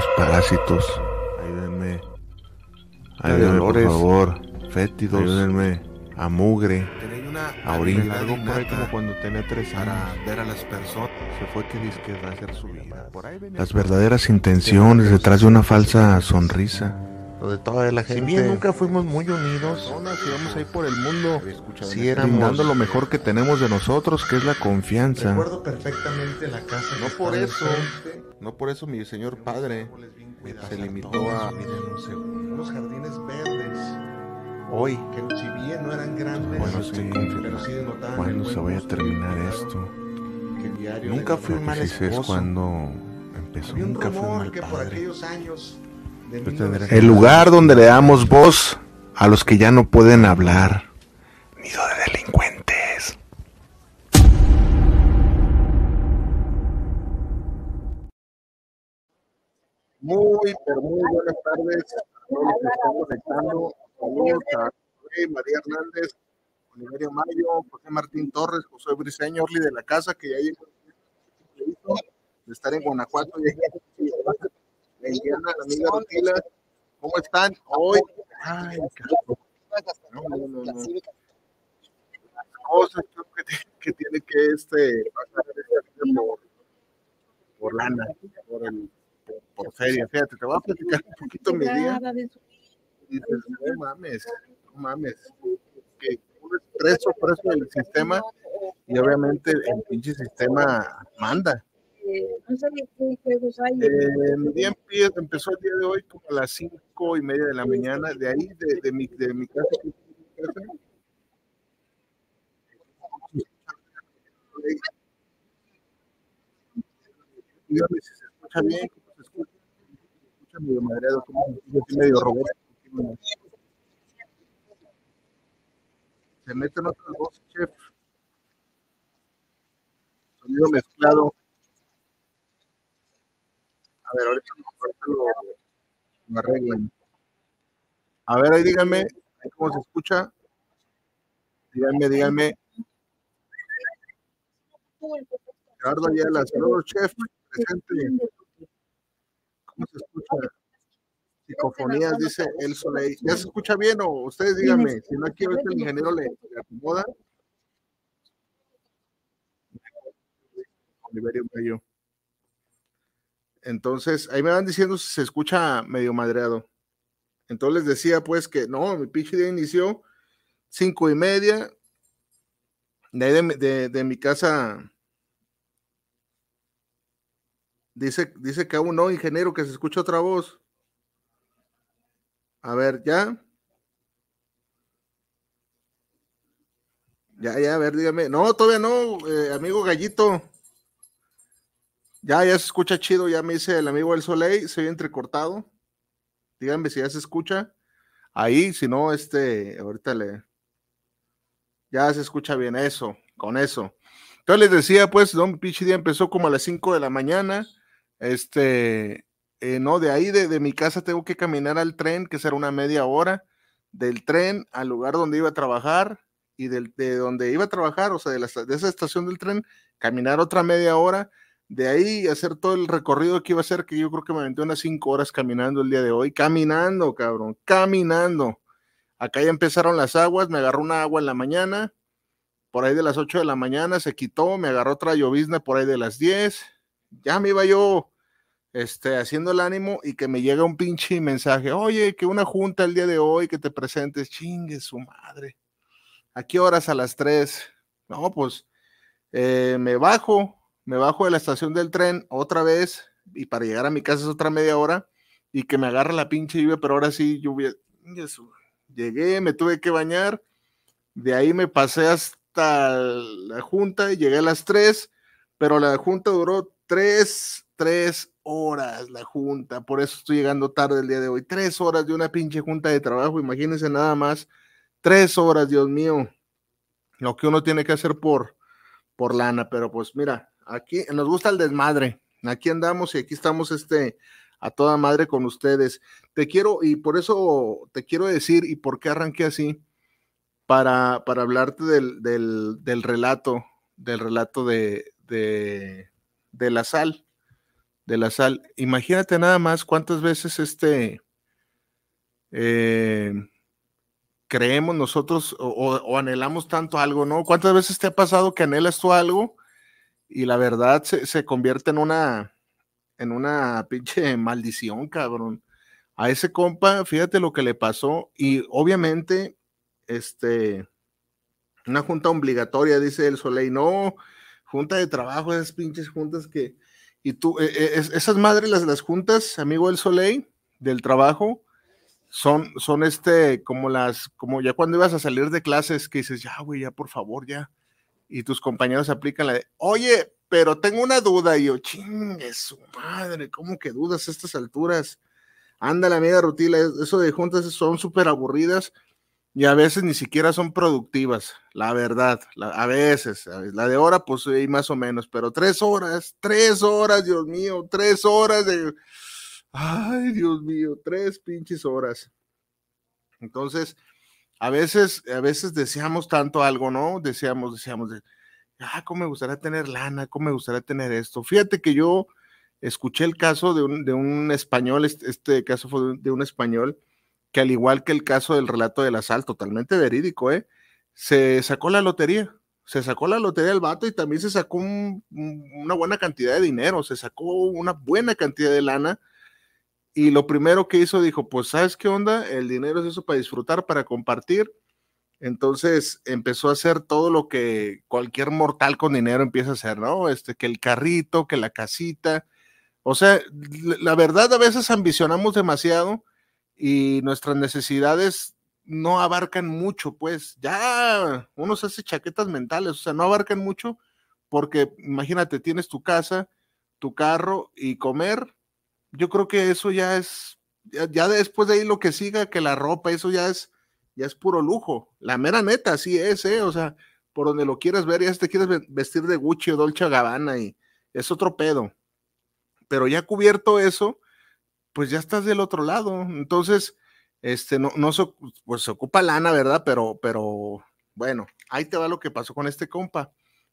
somos parásitos. Ayúdenme. Ayúdenme, por favor. Fétidos. Ayúdenme. A mugre. A orina. Algo por ahí como cuando tenía tres años. ver a las personas. Se fue que a hacer su vida. Las verdaderas intenciones detrás de una falsa sonrisa de toda la gente. Si bien nunca fuimos muy unidos, vamos íbamos ahí por el mundo, si éramos, dando lo mejor que tenemos de nosotros, que es la confianza. Recuerdo perfectamente la casa. No por eso, no por eso mi señor padre se limitó a unos jardines verdes. Hoy, que si bien no eran grandes, bueno, sí, pero sí se voy a terminar esto? Nunca fui mal esposo. cuando empezó. nunca rumor fui mal que padre. por aquellos años el lugar donde le damos voz a los que ya no pueden hablar. Nido de delincuentes. Muy, pero muy buenas tardes a todos los que están conectando. Saludos a María Hernández, Oliverio Mayo, José Martín Torres, José Briseño, Orly de la Casa, que ya llegó de estar en Guanajuato. Y amiga ¿Cómo están hoy? Ay, no, No, no, no, Cosas que, que, tiene que este, pasar por, por lana, por, el, por feria. Fíjate, te voy a platicar un poquito mi día. Y dices, no mames, no mames. Que preso, preso del sistema. Y obviamente el pinche sistema manda sé qué juegos hay. Eh, mi día empezó el día de hoy como a las cinco y media de la mañana, de ahí, de, de mi, de mi casa. Dígame si se escucha bien, cómo se escucha. Se escucha medio madreado, como medio robótico. Se meten otras voces, chef. Sonido mezclado ver, ahorita, lo, lo, A ver, ahí díganme, cómo se escucha. Díganme, díganme. Gerardo Ayala, saludos, chef, presente. ¿Cómo se escucha? Psicofonías, dice El Soleil. ¿Ya se escucha bien o ustedes díganme? Si no, aquí veces el ingeniero le, acomoda. Oliverio Mayo. Entonces, ahí me van diciendo si se escucha medio madreado. Entonces les decía pues que no, mi pinche inició cinco y media. De de, mi casa dice, dice que aún no, ingeniero, que se escucha otra voz. A ver, ya. Ya, ya, a ver, dígame. No, todavía no, eh, amigo gallito. Ya, ya se escucha chido, ya me dice el amigo del Soleil, se ve entrecortado. Díganme si ya se escucha. Ahí, si no, este, ahorita le. Ya se escucha bien eso, con eso. Entonces les decía, pues, Don Pichi empezó como a las 5 de la mañana. Este, eh, no, de ahí, de, mi casa, tengo que caminar al tren, que será una media hora. Del tren al lugar donde iba a trabajar y de donde iba a trabajar, o sea, de, la, de esa estación del tren, caminar otra media hora de ahí hacer todo el recorrido que iba a hacer, que yo creo que me aventé unas cinco horas caminando el día de hoy, caminando, cabrón, caminando. Acá ya empezaron las aguas, me agarró una agua en la mañana, por ahí de las 8 de la mañana se quitó, me agarró otra llovizna por ahí de las 10, ya me iba yo este, haciendo el ánimo y que me llega un pinche mensaje, oye, que una junta el día de hoy, que te presentes, chingue su madre. ¿A qué horas? A las 3. No, pues eh, me bajo, me bajo de la estación del tren otra vez y para llegar a mi casa es otra media hora y que me agarra la pinche lluvia, pero ahora sí lluvia. Llegué, me tuve que bañar, de ahí me pasé hasta la junta y llegué a las 3, pero la junta duró 3, 3 horas, la junta, por eso estoy llegando tarde el día de hoy. 3 horas de una pinche junta de trabajo, imagínense nada más, 3 horas, Dios mío, lo que uno tiene que hacer por, por lana, pero pues mira, Aquí nos gusta el desmadre. Aquí andamos y aquí estamos este a toda madre con ustedes. Te quiero y por eso te quiero decir y por qué arranqué así para, para hablarte del, del, del relato, del relato de, de, la sal, de la sal. Imagínate nada más cuántas veces este eh, creemos nosotros o, o, anhelamos tanto algo, ¿no? ¿Cuántas veces te ha pasado que anhelas tú algo y la verdad se, convierte en una, en una pinche maldición, cabrón. A ese compa, fíjate lo que le pasó y obviamente, este, una junta obligatoria, dice el Soleil, no, junta de trabajo, esas pinches juntas que, y tú, e, e, esas madres, las, las juntas, amigo del Soleil, del trabajo, son, son este, como las, como ya cuando ibas a salir de clases, que dices, ya, güey, ya, por favor, ya, y tus compañeros aplican la de, oye, pero tengo una duda. Y yo, chingue su madre, ¿cómo que dudas a estas alturas? Anda la media rutina, eso de juntas son súper aburridas y a veces ni siquiera son productivas, la verdad, a veces, la de hora, pues sí, más o menos, pero tres horas, tres horas, Dios mío, tres horas de... Ay, Dios mío, tres pinches horas. Entonces, a veces, a veces deseamos tanto algo, ¿no? Deseamos, deseamos, ah, cómo me gustaría tener lana, cómo me gustaría tener esto. Fíjate que yo escuché el caso de un, español, este, caso fue de un, español, que al igual que el caso del relato del asalto, totalmente verídico, ¿eh? Se sacó la lotería, se sacó la lotería del vato y también se sacó una buena cantidad de dinero, se sacó una buena cantidad de lana y lo primero que hizo dijo, pues sabes qué onda, el dinero es eso para disfrutar, para compartir. Entonces empezó a hacer todo lo que cualquier mortal con dinero empieza a hacer, ¿no? Este, que el carrito, que la casita. O sea, la verdad a veces ambicionamos demasiado y nuestras necesidades no abarcan mucho, pues ya uno se hace chaquetas mentales, o sea, no abarcan mucho porque imagínate, tienes tu casa, tu carro y comer yo creo que eso ya es, ya, después de ahí lo que siga, que la ropa, eso ya es, ya es puro lujo. La mera neta, sí es, ¿eh? O sea, por donde lo quieras ver, ya si te quieres vestir de Gucci o Dolce Gabbana y es otro pedo. Pero ya cubierto eso, pues ya estás del otro lado. Entonces, este, no, no se, pues se ocupa lana, ¿verdad? Pero, pero, bueno, ahí te va lo que pasó con este compa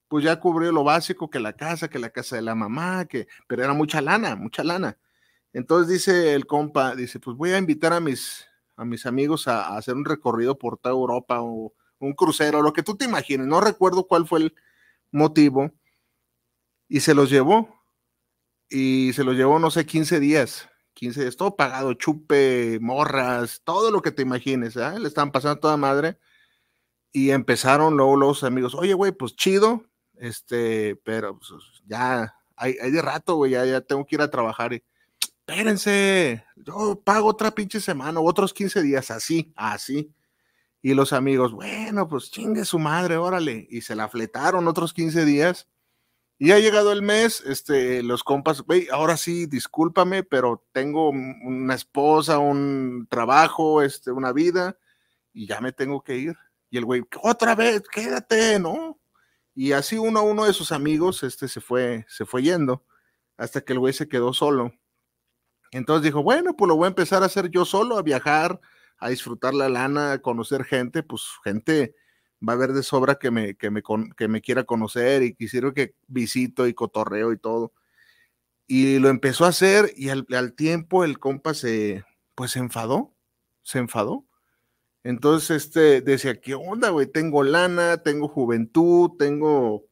pues ya cubrió lo básico, que la casa, que la casa de la mamá, que, pero era mucha lana, mucha lana. Entonces dice el compa, dice, pues voy a invitar a mis, a mis amigos a, hacer un recorrido por toda Europa o un crucero, lo que tú te imagines. No recuerdo cuál fue el motivo. Y se los llevó. Y se los llevó, no sé, 15 días. 15 días, todo pagado, chupe, morras, todo lo que te imagines. ¿ah? Le estaban pasando toda madre. Y empezaron luego los amigos, oye, güey, pues chido, este, pero pues, ya, hay, de rato, güey, ya, ya tengo que ir a trabajar espérense, yo pago otra pinche semana, otros 15 días, así, así. Y los amigos, bueno, pues chingue su madre, órale. Y se la fletaron otros 15 días. Y ha llegado el mes, este, los compas, güey, ahora sí, discúlpame, pero tengo una esposa, un trabajo, este, una vida, y ya me tengo que ir. Y el güey, otra vez, quédate, ¿no? Y así uno a uno de sus amigos, este, se fue, se fue yendo, hasta que el güey se quedó solo. Entonces dijo, bueno, pues lo voy a empezar a hacer yo solo, a viajar, a disfrutar la lana, a conocer gente, pues gente va a haber de sobra que me, que me, que me quiera conocer y quisiera que visito y cotorreo y todo. Y lo empezó a hacer y al, tiempo el compa se, pues se enfadó, se enfadó. Entonces, este, decía, ¿qué onda, güey? Tengo lana, tengo juventud, tengo,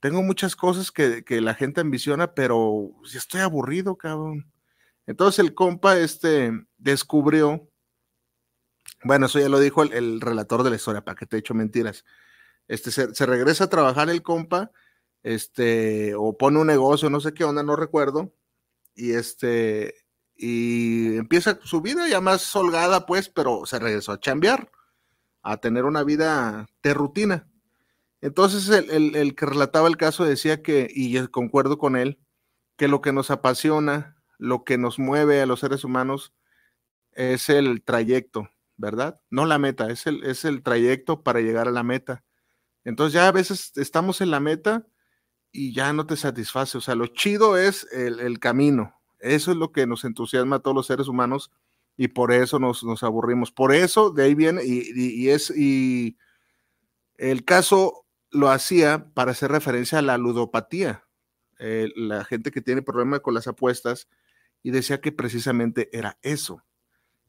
tengo muchas cosas que, la gente ambiciona, pero si estoy aburrido, cabrón. Entonces el compa este descubrió, bueno, eso ya lo dijo el, relator de la historia, para que te he hecho mentiras. Este, se, regresa a trabajar el compa, este, o pone un negocio, no sé qué onda, no recuerdo, y este, y empieza su vida ya más holgada, pues, pero se regresó a chambear, a tener una vida de rutina. Entonces el, que relataba el caso decía que, y concuerdo con él, que lo que nos apasiona lo que nos mueve a los seres humanos es el trayecto, ¿verdad? No la meta, es el, es el trayecto para llegar a la meta. Entonces ya a veces estamos en la meta y ya no te satisface. O sea, lo chido es el, camino. Eso es lo que nos entusiasma a todos los seres humanos y por eso nos, aburrimos. Por eso de ahí viene y, es el caso lo hacía para hacer referencia a la ludopatía. Eh, la gente que tiene problemas con las apuestas, y decía que precisamente era eso,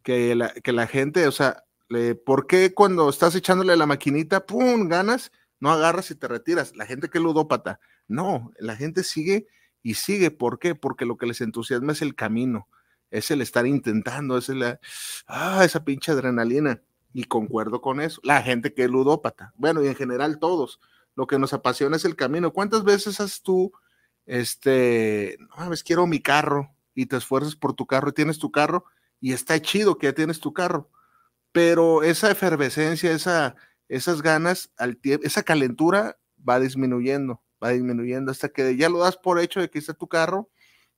que la, que la gente, o sea, le, ¿por qué cuando estás echándole la maquinita, ¡pum!, ganas, no agarras y te retiras? La gente que es ludópata, no, la gente sigue y sigue, ¿por qué? Porque lo que les entusiasma es el camino, es el estar intentando, es la ah, esa pinche adrenalina. Y concuerdo con eso, la gente que es ludópata, bueno, y en general todos, lo que nos apasiona es el camino. ¿Cuántas veces has tú, este, no mames, quiero mi carro, y te esfuerzas por tu carro y tienes tu carro y está chido que ya tienes tu carro. Pero esa efervescencia, esa, esas ganas, al esa calentura va disminuyendo, va disminuyendo hasta que ya lo das por hecho de que está tu carro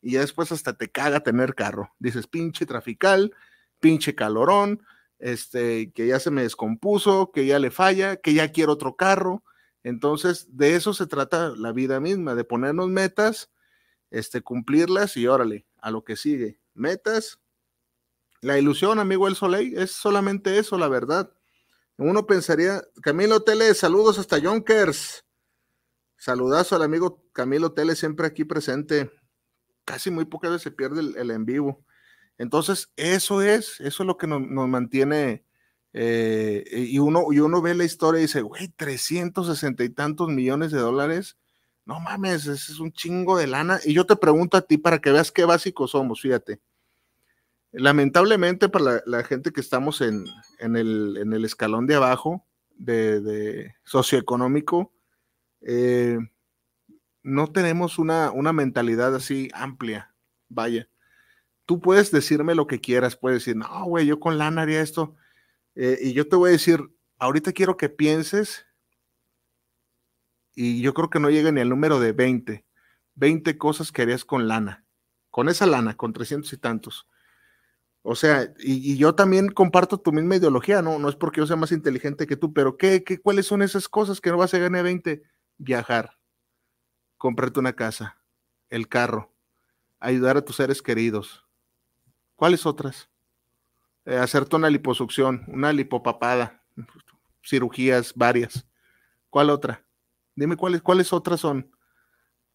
y ya después hasta te caga tener carro. Dices, pinche trafical, pinche calorón, este, que ya se me descompuso, que ya le falla, que ya quiero otro carro. Entonces, de eso se trata la vida misma, de ponernos metas, este, cumplirlas y órale, a lo que sigue. Metas, la ilusión, amigo El Soleil, es solamente eso, la verdad. Uno pensaría, Camilo Tele, saludos hasta Junkers, Saludazo al amigo Camilo Tele, siempre aquí presente. Casi muy pocas veces se pierde el, en vivo. Entonces, eso es, eso es lo que nos, mantiene. Eh, y, uno, y uno ve la historia y dice, güey, 360 y tantos millones de dólares no mames, ese es un chingo de lana. Y yo te pregunto a ti para que veas qué básicos somos, fíjate. Lamentablemente para la, gente que estamos en, el, escalón de abajo, de, socioeconómico, eh, no tenemos una, mentalidad así amplia. Vaya, tú puedes decirme lo que quieras, puedes decir, no, güey, yo con lana haría esto. Eh, y yo te voy a decir, ahorita quiero que pienses y yo creo que no llega ni al número de 20. 20 cosas que harías con lana, con esa lana, con 300 y tantos. O sea, y, yo también comparto tu misma ideología, ¿no? No es porque yo sea más inteligente que tú, pero ¿qué, qué, cuáles son esas cosas que no vas a ganar 20? Viajar, comprarte una casa, el carro, ayudar a tus seres queridos. ¿Cuáles otras? Eh, hacerte una liposucción, una lipopapada, cirugías varias. ¿Cuál otra? Dime cuáles, cuáles otras son.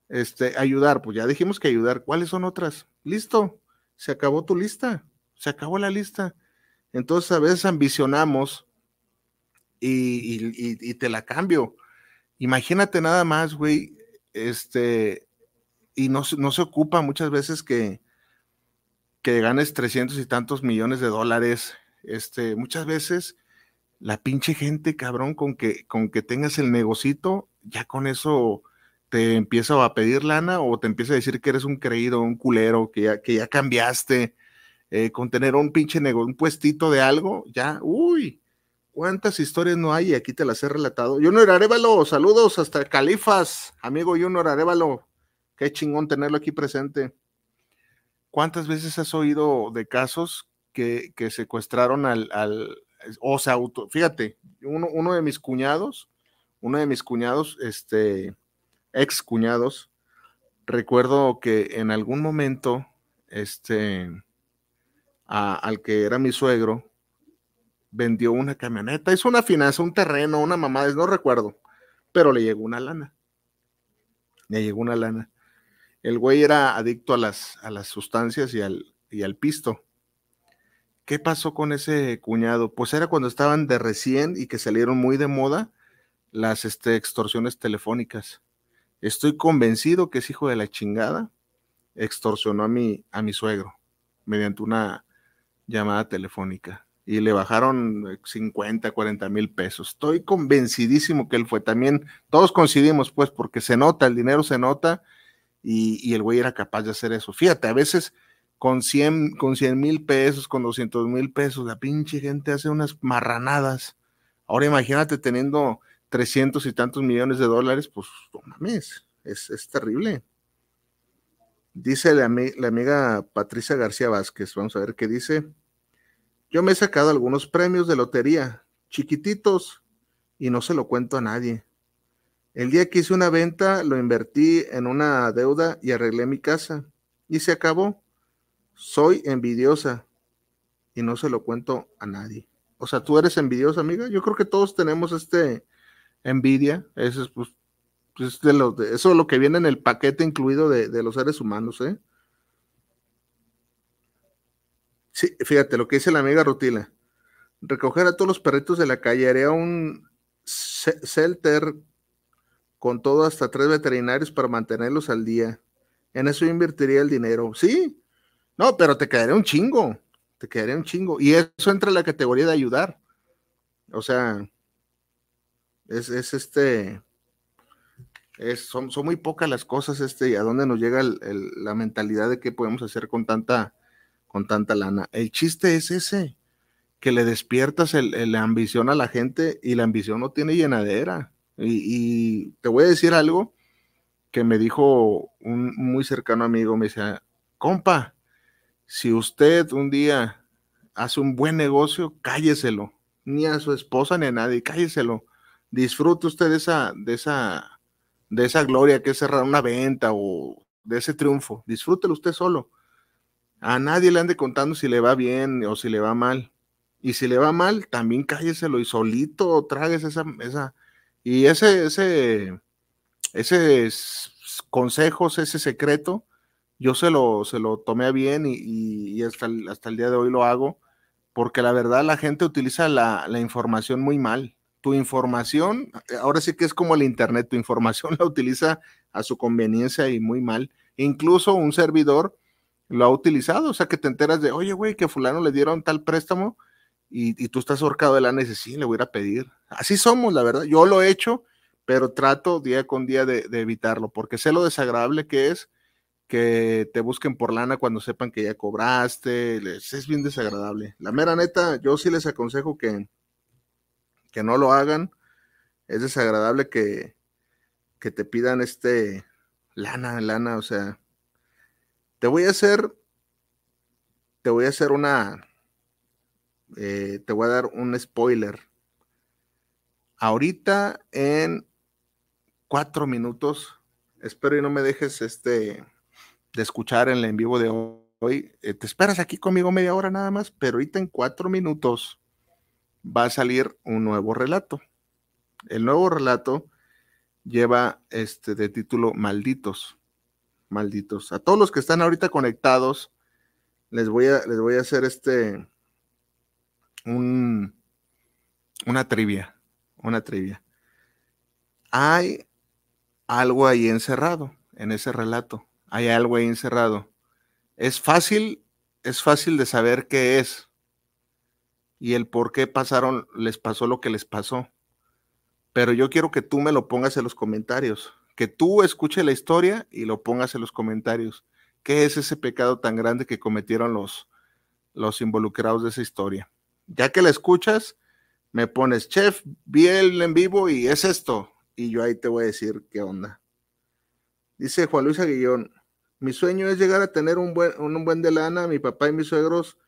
Este, ayudar, pues ya dijimos que ayudar. ¿Cuáles son otras? Listo, se acabó tu lista, se acabó la lista. Entonces a veces ambicionamos y, te la cambio. Imagínate nada más, güey, este, y no, se ocupa muchas veces que, que ganes 300 y tantos millones de dólares. Este, muchas veces la pinche gente, cabrón, con que, con que tengas el negocito, ya con eso te empiezo a pedir lana o te empieza a decir que eres un creído, un culero, que ya, que ya cambiaste, eh, con tener un pinche negocio, un puestito de algo, ya, uy, cuántas historias no hay y aquí te las he relatado. Yunor Arevalo, saludos hasta Califas, amigo Yunor Arevalo, qué chingón tenerlo aquí presente. ¿Cuántas veces has oído de casos que, secuestraron al, o sea auto, fíjate, uno, uno de mis cuñados, uno de mis cuñados, este, ex cuñados, recuerdo que en algún momento, este, al que era mi suegro, vendió una camioneta, hizo una finanza, un terreno, una mamada, no recuerdo, pero le llegó una lana. Le llegó una lana. El güey era adicto a las, a las sustancias y y al pisto. ¿Qué pasó con ese cuñado? Pues era cuando estaban de recién y que salieron muy de moda las este, extorsiones telefónicas. Estoy convencido que ese hijo de la chingada extorsionó a mi, a mi suegro mediante una llamada telefónica y le bajaron 50, eh, 40 mil pesos. Estoy convencidísimo que él fue. También todos coincidimos, pues, porque se nota, el dinero se nota y, el güey era capaz de hacer eso. Fíjate, a veces con 100 con mil pesos, con 200 mil pesos, la pinche gente hace unas marranadas. Ahora imagínate teniendo 300 y tantos millones de dólares, pues no mames, es, terrible. Dice la, la, amiga Patricia García Vázquez, vamos a ver qué dice. Yo me he sacado algunos premios de lotería, chiquititos, y no se lo cuento a nadie. El día que hice una venta, lo invertí en una deuda y arreglé mi casa. Y se acabó. Soy envidiosa y no se lo cuento a nadie. O sea, tú eres envidiosa, amiga. Yo creo que todos tenemos este, Envidia, pues, eso es, eso lo que viene en el paquete incluido de, los seres humanos, ¿eh? Sí, fíjate lo que dice la amiga Rutila. Recoger a todos los perritos de la calle haría un shelter con todo hasta tres veterinarios para mantenerlos al día. En eso invertiría el dinero. Sí, no, pero te quedaría un chingo. Te quedaría un chingo. Y eso entra en la categoría de ayudar. O sea, es, este. Es, son, son, muy pocas las cosas este, a dónde nos llega la mentalidad de qué podemos hacer con tanta, con tanta lana. El chiste es ese, que le despiertas la ambición a la gente y la ambición no tiene llenadera. Y, y te voy a decir algo que me dijo un muy cercano amigo, me decía, compa, si usted un día hace un buen negocio, cálleselo, ni a su esposa ni a nadie, cálleselo disfrute usted de esa, de esa, de esa gloria que es cerrar una venta o de ese triunfo. Disfrútelo usted solo. A nadie le ande contando si le va bien o si le va mal. Y si le va mal, también cálleselo y solito tragues esa, esa, y ese, ese, ese consejos, ese secreto, yo se lo, se lo tomé bien y, hasta, el, día de hoy lo hago, porque la verdad la gente utiliza la, la información muy mal tu información, eh, ahora sí que es como el Internet, tu información la utiliza a su conveniencia y muy mal. Incluso un servidor lo ha utilizado, o sea que te enteras de, oye, güey, que fulano le dieron tal préstamo y, tú estás ahorcado de lana, y sí, le voy a ir a pedir. Así somos, la verdad. Yo lo he hecho, pero trato día con día de, evitarlo, porque sé lo desagradable que es que te busquen por lana cuando sepan que ya cobraste, es bien desagradable. La mera neta, yo sí les aconsejo que, que no lo hagan. Es desagradable que, te pidan este lana, lana, o sea, te voy a hacer, te voy a hacer una, eh, te voy a dar un spoiler. Ahorita en cuatro minutos, espero y no me dejes este de escuchar en el en vivo de hoy. Eh, te esperas aquí conmigo media hora nada más, pero ahorita en cuatro minutos va a salir un nuevo relato. El nuevo relato lleva este de título Malditos. Malditos. A todos los que están ahorita conectados, les voy a, les voy a hacer este un, una trivia. Una trivia. Hay algo ahí encerrado en ese relato. Hay algo ahí encerrado. Es fácil, es fácil de saber qué es y el por qué pasaron, les pasó lo que les pasó. Pero yo quiero que tú me lo pongas en los comentarios, que tú escuches la historia y lo pongas en los comentarios. ¿Qué es ese pecado tan grande que cometieron los, los involucrados de esa historia? Ya que la escuchas, me pones, chef, vi el en vivo y es esto. Y yo ahí te voy a decir qué onda. Dice Juan Luis Aguillón, mi sueño es llegar a tener un buen, un buen de lana, mi papá y mis suegros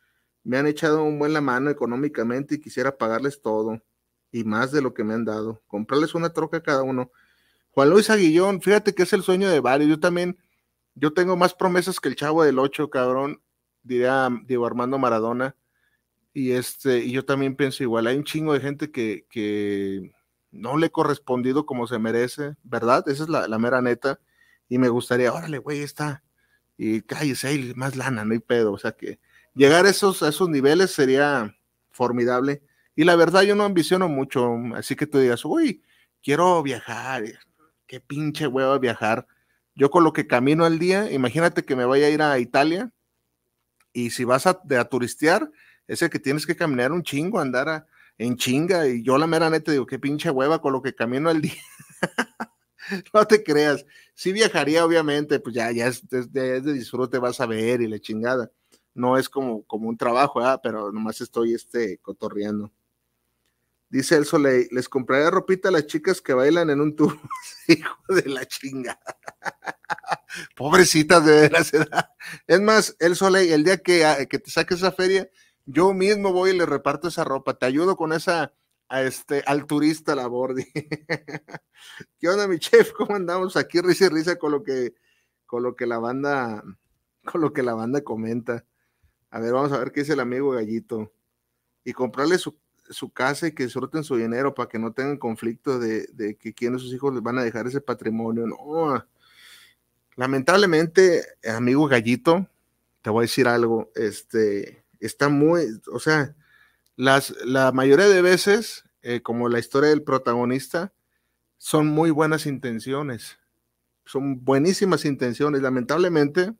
me han echado un buen la mano económicamente y quisiera pagarles todo y más de lo que me han dado. Comprarles una troca a cada uno. Juan Luis Aguillón, fíjate que es el sueño de varios. Yo también, yo tengo más promesas que el chavo del 8, cabrón, diría Diego Armando Maradona. Y este, y yo también pienso igual, hay un chingo de gente que, no le he correspondido como se merece, ¿verdad? Esa es la, la mera neta. Y me gustaría, órale, güey, está. Y cállese, hay más lana, no hay pedo. O sea que llegar a esos, esos niveles sería formidable. Y la verdad, yo no ambiciono mucho, así que tú digas, uy, quiero viajar, qué pinche hueva viajar. Yo con lo que camino al día, imagínate que me vaya a ir a Italia y si vas a, turistear, es el que tienes que caminar un chingo, andar en chinga. Y yo la mera neta digo, qué pinche hueva con lo que camino al día. no te creas. si viajaría, obviamente, pues ya, ya de, es de disfrute, vas a ver y la chingada no es como, como un trabajo, pero nomás estoy este, cotorreando. Dice el Soleil, les compraré ropita a las chicas que bailan en un tour. Hijo de la chinga. Pobrecitas de veras. Es más, el Soleil, el día ah, que, te saques esa feria, yo mismo voy y le reparto esa ropa. Te ayudo con esa, a este, al turista la bordi. ¿Qué onda, mi chef? ¿Cómo andamos? Aquí risa y risa con lo que, con lo que la banda, con lo que la banda comenta. A ver, vamos a ver qué es el amigo gallito. Y comprarle su, casa y que disfruten su dinero para que no tengan conflictos de, de que quién de sus hijos les van a dejar ese patrimonio. No. Lamentablemente, amigo gallito, te voy a decir algo. Este está muy, o sea, las, la mayoría de veces, eh, como la historia del protagonista, son muy buenas intenciones. Son buenísimas intenciones. Lamentablemente,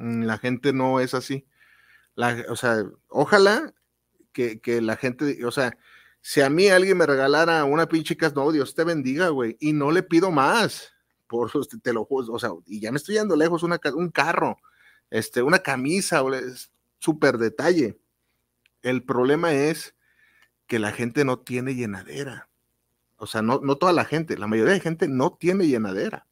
Mm, la gente no es así. o sea, ojalá que, la gente, o sea, si a mí alguien me regalara una pinche no, Dios te bendiga, güey, y no le pido más, por te lo o sea, y ya me estoy yendo lejos, una, un carro, este, una camisa, súper detalle. El problema es que la gente no tiene llenadera. O sea, no, no toda la gente, la mayoría de gente no tiene llenadera.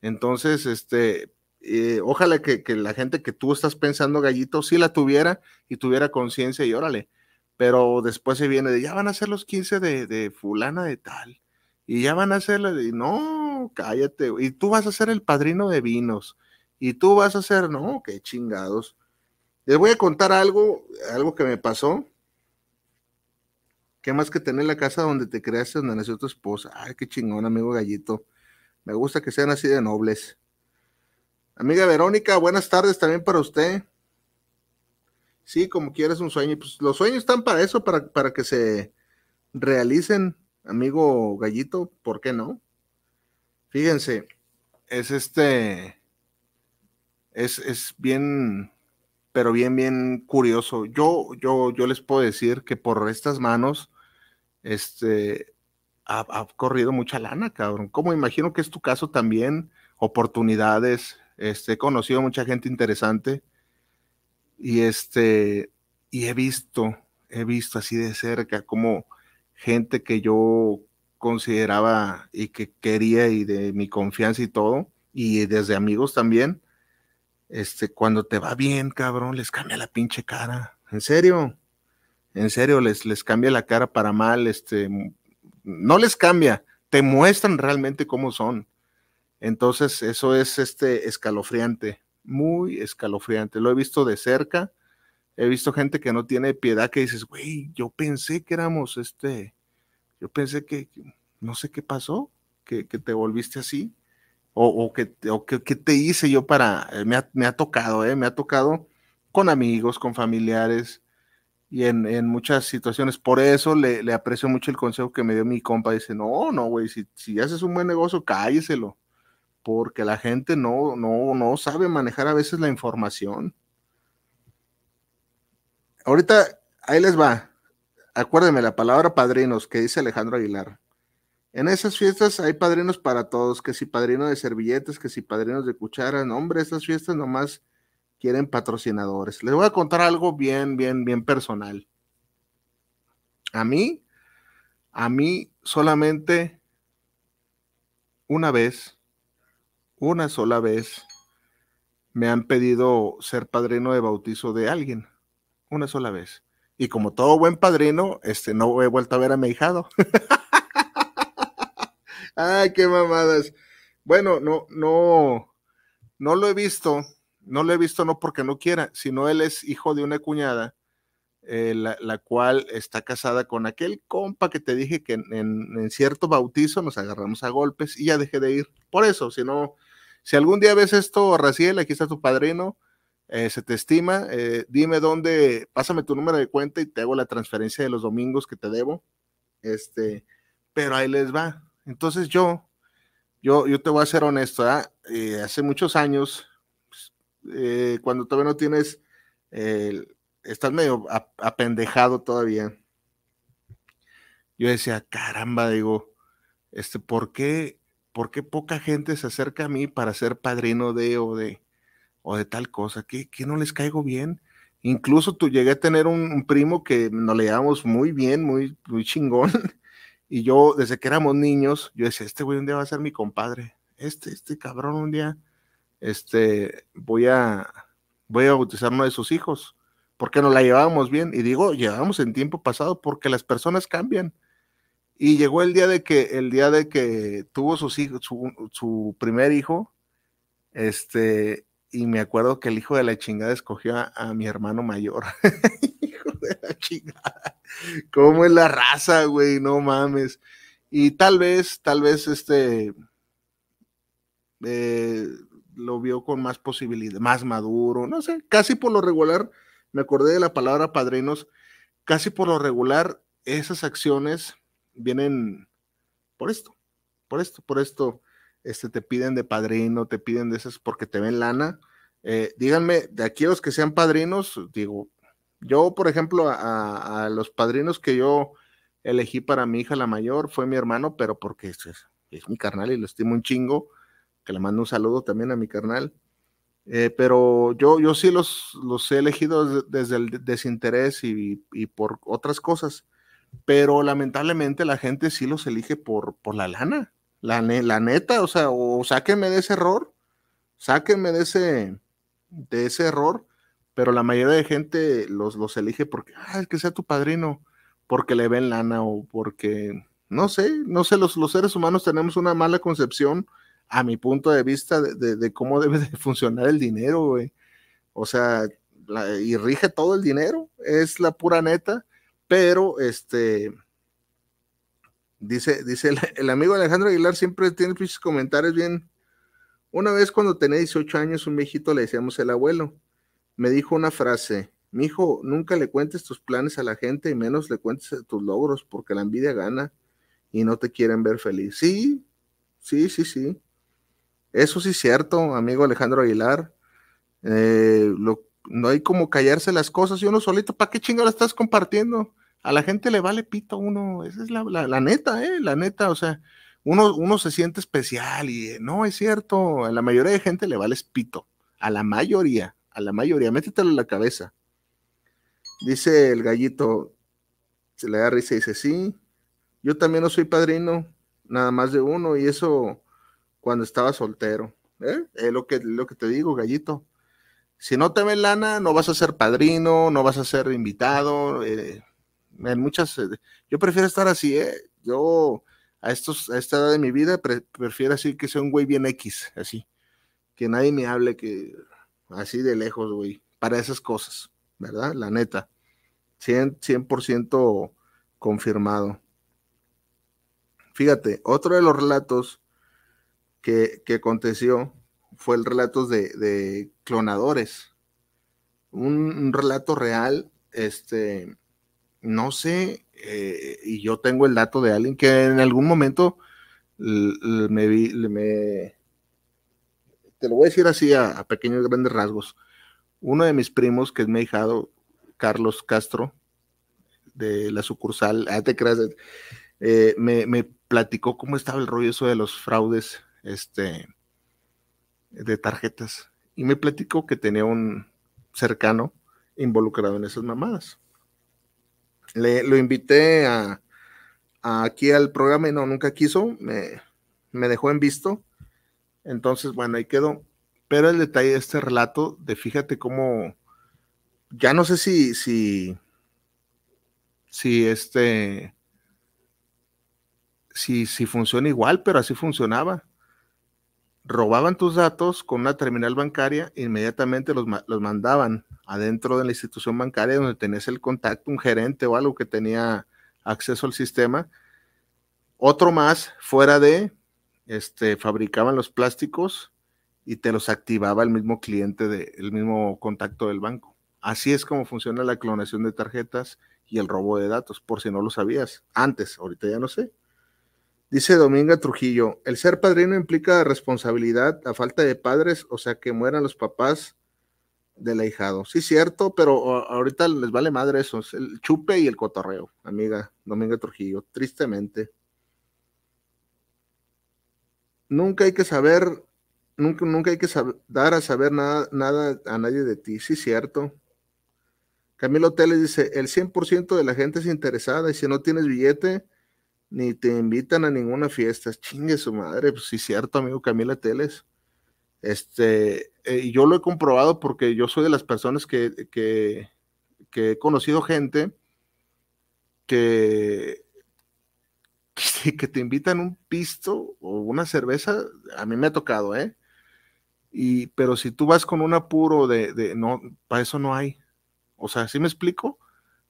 Entonces, este, eh, ojalá que, la gente que tú estás pensando, gallito, sí la tuviera y tuviera conciencia y órale, pero después se viene de ya van a ser los 15 de, fulana de tal y ya van a ser, no, cállate, y tú vas a ser el padrino de vinos y tú vas a ser, no, qué chingados. Les voy a contar algo, algo que me pasó. ¿Qué más que tener la casa donde te creaste, donde nació tu esposa? Ay, qué chingón, amigo gallito. Me gusta que sean así de nobles. Amiga Verónica, buenas tardes también para usted. Sí, como quieres un sueño. Pues los sueños están para eso, para, para que se realicen, amigo Gallito, ¿por qué no? Fíjense, es este, es, bien, pero bien, bien curioso. Yo, yo, yo les puedo decir que por estas manos, este, ha, ha corrido mucha lana, cabrón. Como imagino que es tu caso también, oportunidades, este, he conocido mucha gente interesante y, este, y he visto, he visto así de cerca como gente que yo consideraba y que quería y de mi confianza y todo, y desde amigos también, este, cuando te va bien, cabrón, les cambia la pinche cara. En serio, en serio, les, les cambia la cara para mal, este, no les cambia, te muestran realmente cómo son. Entonces, eso es este escalofriante, muy escalofriante. Lo he visto de cerca, he visto gente que no tiene piedad que dices, güey, yo pensé que éramos este, yo pensé que, no sé qué pasó, que, te volviste así, o, o, que, o que, te hice yo para, eh, me, ha, tocado, eh, me ha tocado con amigos, con familiares y en, muchas situaciones. Por eso le, aprecio mucho el consejo que me dio mi compa. Dice, no, no, güey, si, si haces un buen negocio, cálleselo porque la gente no, no, no sabe manejar a veces la información. Ahorita, ahí les va. Acuérdenme la palabra padrinos que dice Alejandro Aguilar. En esas fiestas hay padrinos para todos, que si padrino de servilletas, que si padrinos de cucharas, no, hombre, esas fiestas nomás quieren patrocinadores. Les voy a contar algo bien, bien, bien personal. A mí, a mí solamente una vez una sola vez me han pedido ser padrino de bautizo de alguien, una sola vez. Y como todo buen padrino, este, no he vuelto a ver a mi hijado. Ay, qué mamadas. Bueno, no, no, no lo he visto, no lo he visto no porque no quiera, sino él es hijo de una cuñada, eh, la, cual está casada con aquel compa que te dije que en, en cierto bautizo nos agarramos a golpes y ya dejé de ir. Por eso, si no, si algún día ves esto, Raciel, aquí está tu padrino, eh, se te estima, eh, dime dónde, pásame tu número de cuenta y te hago la transferencia de los domingos que te debo. Este, pero ahí les va. Entonces yo, yo, yo te voy a ser honesto, ¿ah? eh, hace muchos años, pues, cuando todavía no tienes, estás medio apendejado todavía. Yo decía, caramba, digo, este, ¿por qué ¿por qué poca gente se acerca a mí para ser padrino de o de, o de tal cosa? ¿Qué, no les caigo bien? Incluso tú llegué a tener un, primo que nos le llevamos muy bien, muy, muy chingón. Y yo, desde que éramos niños, yo decía, este güey un día va a ser mi compadre. Este, este cabrón un día, este, voy a, voy a bautizar uno de sus hijos. Porque no la llevábamos bien. Y digo, llevábamos en tiempo pasado porque las personas cambian. Y llegó el día de que, el día de que tuvo sus su, primer hijo, este, y me acuerdo que el hijo de la chingada escogió a, mi hermano mayor. hijo de la chingada. ¿Cómo es la raza, güey? No mames. Y tal vez, tal vez este eh, lo vio con más posibilidad, más maduro, no sé, casi por lo regular, me acordé de la palabra padrinos, casi por lo regular, esas acciones vienen por esto, por esto, por esto, este, te piden de padrino, te piden de esas porque te ven lana. Eh, díganme, de aquellos que sean padrinos, digo, yo, por ejemplo, a, los padrinos que yo elegí para mi hija la mayor fue mi hermano, pero porque es, es, mi carnal y lo estimo un chingo, que le mando un saludo también a mi carnal. Eh, pero yo, yo sí los, los he elegido desde, el desinterés y, y, por otras cosas pero lamentablemente la gente sí los elige por, la lana, la, neta, o sea, o sáquenme de ese error, sáquenme de ese, error, pero la mayoría de gente los, elige porque, ah, es que sea tu padrino, porque le ven lana o porque, no sé, no sé, los, seres humanos tenemos una mala concepción a mi punto de vista de, cómo debe de funcionar el dinero, güey. O sea, y rige todo el dinero, es la pura neta pero este dice, dice el, amigo Alejandro Aguilar siempre tiene comentarios bien. Una vez cuando tenía 18 años, un viejito le decíamos el abuelo, me dijo una frase, mi hijo, nunca le cuentes tus planes a la gente y menos le cuentes tus logros, porque la envidia gana y no te quieren ver feliz. Sí, sí, sí, sí. Eso sí es cierto, amigo Alejandro Aguilar. Eh, no hay como callarse las cosas y uno solito, ¿para qué chingo la estás compartiendo? a la gente le vale pito uno, esa es la, neta, ¿eh? La neta, o sea, uno, uno se siente especial y no, es cierto, a la mayoría de gente le vale pito, a la mayoría, a la mayoría, métetelo en la cabeza. Dice el gallito, se le da risa y dice, sí, yo también no soy padrino, nada más de uno, y eso cuando estaba soltero. ¿eh? Es lo que, lo que te digo, gallito. Si no te ven lana, no vas a ser padrino, no vas a ser invitado. Eh, muchas, eh, yo prefiero estar así, ¿eh? Yo a, estos, a esta edad de mi vida prefiero así que sea un güey bien X, así. Que nadie me hable que así de lejos, güey, para esas cosas, ¿verdad? La neta. 100%, confirmado. Fíjate, otro de los relatos que, aconteció fue el relato de, clonadores. Un, un, relato real, este, no sé, eh, y yo tengo el dato de alguien que en algún momento me, me, te lo voy a decir así a, pequeños grandes rasgos. Uno de mis primos, que es mi hijado, Carlos Castro, de la sucursal, ah, eh, me, me, platicó cómo estaba el rollo eso de los fraudes este, de tarjetas. Y me platicó que tenía un cercano involucrado en esas mamadas. Le, lo invité a, aquí al programa y no, nunca quiso, me, dejó en visto. Entonces, bueno, ahí quedó. Pero el detalle de este relato, de fíjate cómo, ya no sé si, si, si este, si, si funciona igual, pero así funcionaba. Robaban tus datos con una terminal bancaria, inmediatamente los, los mandaban adentro de la institución bancaria donde tenías el contacto, un gerente o algo que tenía acceso al sistema. Otro más fuera de, este, fabricaban los plásticos y te los activaba el mismo cliente, de, el mismo contacto del banco. Así es como funciona la clonación de tarjetas y el robo de datos, por si no lo sabías. Antes, ahorita ya no sé. Dice Dominga Trujillo, el ser padrino implica responsabilidad a falta de padres, o sea que mueran los papás del ahijado. Sí, cierto, pero ah, ahorita les vale madre eso, el chupe y el cotorreo, amiga Domingo Trujillo, tristemente. Nunca hay que saber, nunca, nunca hay que dar a saber nada, nada a nadie de ti, sí, cierto. Camilo Teles dice, el 100% de la gente es interesada y si no tienes billete, ni te invitan a ninguna fiesta. Chingue su madre, pues sí, cierto, amigo Camilo Teles. Este, eh, yo lo he comprobado porque yo soy de las personas que, que, he conocido gente que, que te invitan un pisto o una cerveza, a mí me ha tocado, ¿eh? Y, pero si tú vas con un apuro de, de no, para eso no hay. O sea, ¿sí me explico?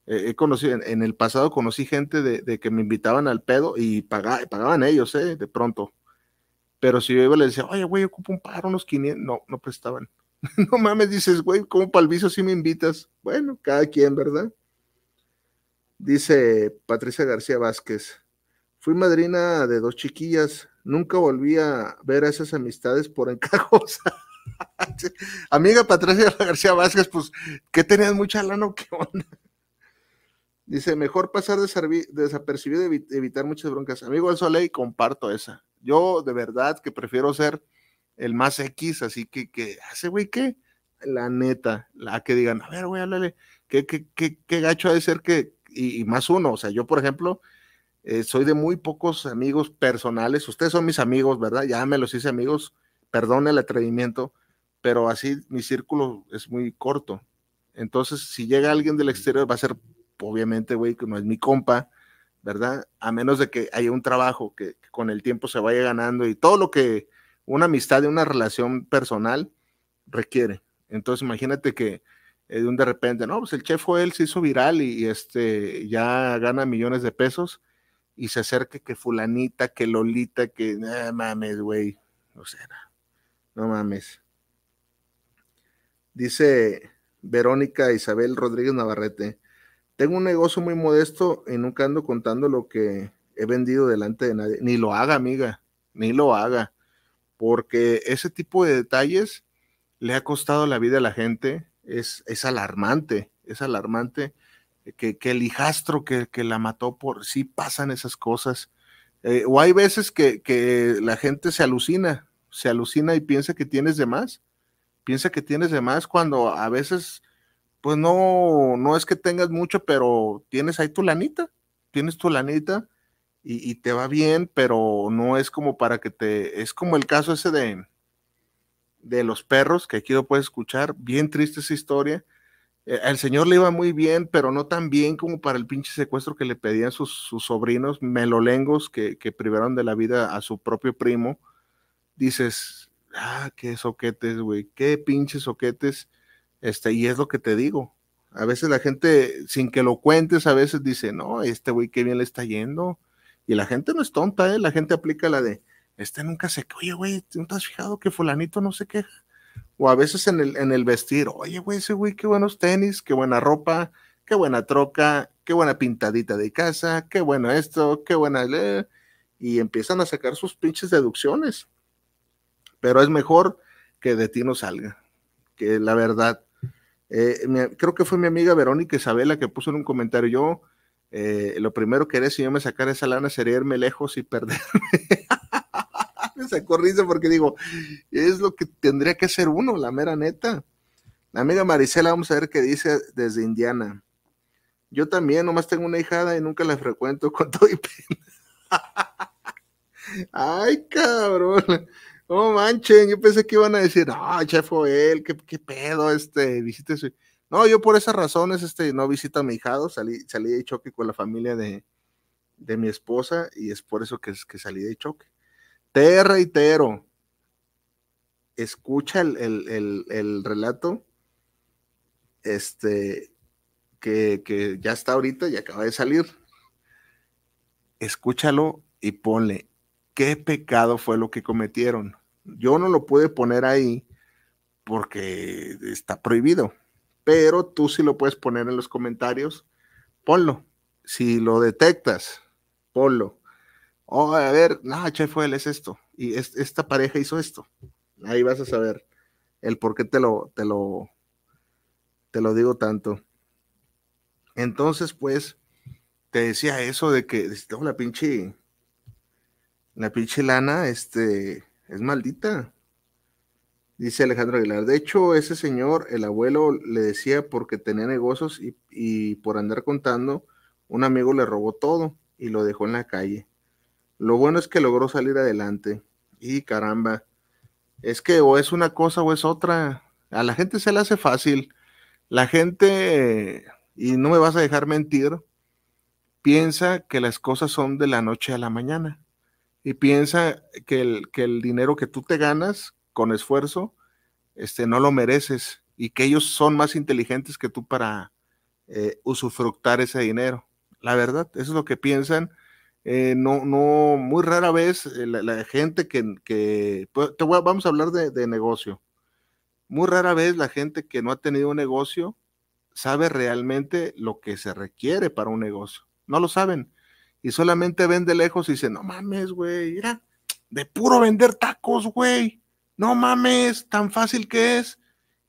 Eh, he conocido, en, el pasado conocí gente de, que me invitaban al pedo y pagaban ellos, ¿eh? De pronto. Pero si yo iba le decía, oye, güey, ocupo un paro, unos 500, no, no prestaban. no mames, dices, güey, ¿cómo viso si me invitas? Bueno, cada quien, ¿verdad? Dice Patricia García Vázquez, fui madrina de dos chiquillas, nunca volví a ver a esas amistades por encajosa. Amiga Patricia García Vázquez, pues, que tenías mucha lana o qué onda? Dice, mejor pasar desapercibido y evitar muchas broncas. Amigo eso y comparto esa. Yo de verdad que prefiero ser el más X, así que, que hace, ah, güey, ¿qué? La neta, la que digan, a ver, güey, háblale, ¿qué, qué, qué, qué gacho ha de ser que, y, más uno, o sea, yo, por ejemplo, eh, soy de muy pocos amigos personales, ustedes son mis amigos, ¿verdad? Ya me los hice amigos, perdón el atrevimiento, pero así mi círculo es muy corto. Entonces, si llega alguien del exterior, va a ser, obviamente, güey, que no es mi compa, ¿verdad? A menos de que haya un trabajo que, con el tiempo se vaya ganando y todo lo que una amistad y una relación personal requiere. Entonces, imagínate que eh, un de repente, no, pues el chef él, se hizo viral y, este ya gana millones de pesos y se acerque que fulanita, que lolita, que no mames, güey. no sé, no mames. Dice Verónica Isabel Rodríguez Navarrete. Tengo un negocio muy modesto y nunca ando contando lo que he vendido delante de nadie. Ni lo haga, amiga, ni lo haga. Porque ese tipo de detalles le ha costado la vida a la gente. Es, es alarmante, es alarmante que, el hijastro que, la mató por sí pasan esas cosas. Eh, o hay veces que, que, la gente se alucina, se alucina y piensa que tienes de más, piensa que tienes de más cuando a veces pues no, no es que tengas mucho, pero tienes ahí tu lanita, tienes tu lanita y, te va bien, pero no es como para que te, es como el caso ese de, de los perros, que aquí lo puedes escuchar, bien triste esa historia. El eh, señor le iba muy bien, pero no tan bien como para el pinche secuestro que le pedían sus, sobrinos melolengos que, que, privaron de la vida a su propio primo. Dices, ah, qué soquetes, güey, qué pinches soquetes este, y es lo que te digo. A veces la gente, sin que lo cuentes, a veces dice, no, este güey qué bien le está yendo. Y la gente no es tonta, ¿eh? La gente aplica la de, este nunca se oye, güey, ¿no te has fijado que fulanito no se queja? O a veces en el, en el vestir, oye, güey, ese güey, qué buenos tenis, qué buena ropa, qué buena troca, qué buena pintadita de casa, qué bueno esto, qué buena... y empiezan a sacar sus pinches deducciones. Pero es mejor que de ti no salga, que la verdad eh, creo que fue mi amiga Verónica Isabela que puso en un comentario, yo eh, lo primero que haré si yo me sacara esa lana sería irme lejos y perderme. me sacó risa porque digo, es lo que tendría que ser uno, la mera neta. La amiga Marisela, vamos a ver qué dice desde Indiana. Yo también, nomás tengo una hijada y nunca la frecuento con todo pena. Ay, cabrón. No manchen, yo pensé que iban a decir, ah, oh, chef él, ¿qué, pedo, este, visite su... No, yo por esas razones, este, no visito a mi hijado, salí, salí de choque con la familia de, mi esposa y es por eso que, que salí de choque. Te reitero, escucha el, relato, este, que, que ya está ahorita y acaba de salir. Escúchalo y ponle, qué pecado fue lo que cometieron. Yo no lo pude poner ahí porque está prohibido, pero tú sí lo puedes poner en los comentarios, ponlo. Si lo detectas, ponlo. Oh, a ver, no, él, es esto. Y esta pareja hizo esto. Ahí vas a saber el por qué te lo, te lo, te lo digo tanto. Entonces, pues, te decía eso de que, hola, la pinche la pinche lana, este, es maldita. Dice Alejandro Aguilar. De hecho, ese señor, el abuelo, le decía porque tenía negocios y, y por andar contando, un amigo le robó todo y lo dejó en la calle. Lo bueno es que logró salir adelante. Y caramba, es que o es una cosa o es otra. A la gente se le hace fácil. La gente, y no me vas a dejar mentir, piensa que las cosas son de la noche a la mañana y piensa que el, que el dinero que tú te ganas con esfuerzo, este, no lo mereces y que ellos son más inteligentes que tú para eh, usufructar ese dinero. La verdad, eso es lo que piensan. Eh, no, no, muy rara vez eh, la, gente que, pues, te vamos a hablar de, negocio. Muy rara vez la gente que no ha tenido un negocio sabe realmente lo que se requiere para un negocio. No lo saben y solamente vende lejos y dicen, no mames, güey, mira, de puro vender tacos, güey, no mames, tan fácil que es.